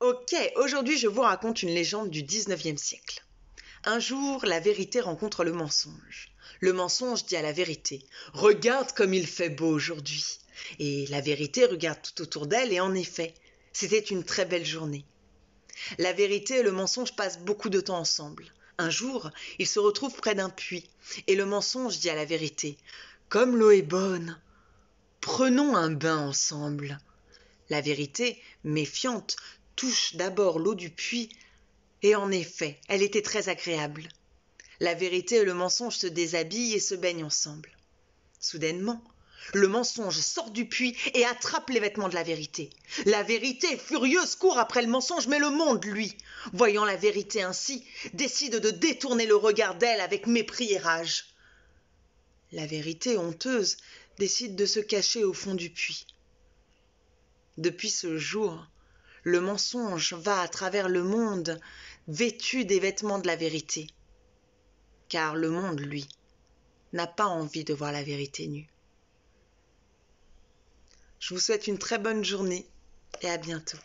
Ok, aujourd'hui je vous raconte une légende du 19e siècle. Un jour, la vérité rencontre le mensonge. Le mensonge dit à la vérité Regarde comme il fait beau aujourd'hui. Et la vérité regarde tout autour d'elle et en effet, c'était une très belle journée. La vérité et le mensonge passent beaucoup de temps ensemble. Un jour, ils se retrouvent près d'un puits et le mensonge dit à la vérité Comme l'eau est bonne, prenons un bain ensemble. La vérité, méfiante, touche d'abord l'eau du puits, et en effet, elle était très agréable. La vérité et le mensonge se déshabillent et se baignent ensemble. Soudainement, le mensonge sort du puits et attrape les vêtements de la vérité. La vérité, furieuse, court après le mensonge, mais le monde, lui, voyant la vérité ainsi, décide de détourner le regard d'elle avec mépris et rage. La vérité, honteuse, décide de se cacher au fond du puits. Depuis ce jour, le mensonge va à travers le monde, vêtu des vêtements de la vérité. Car le monde, lui, n'a pas envie de voir la vérité nue. Je vous souhaite une très bonne journée et à bientôt.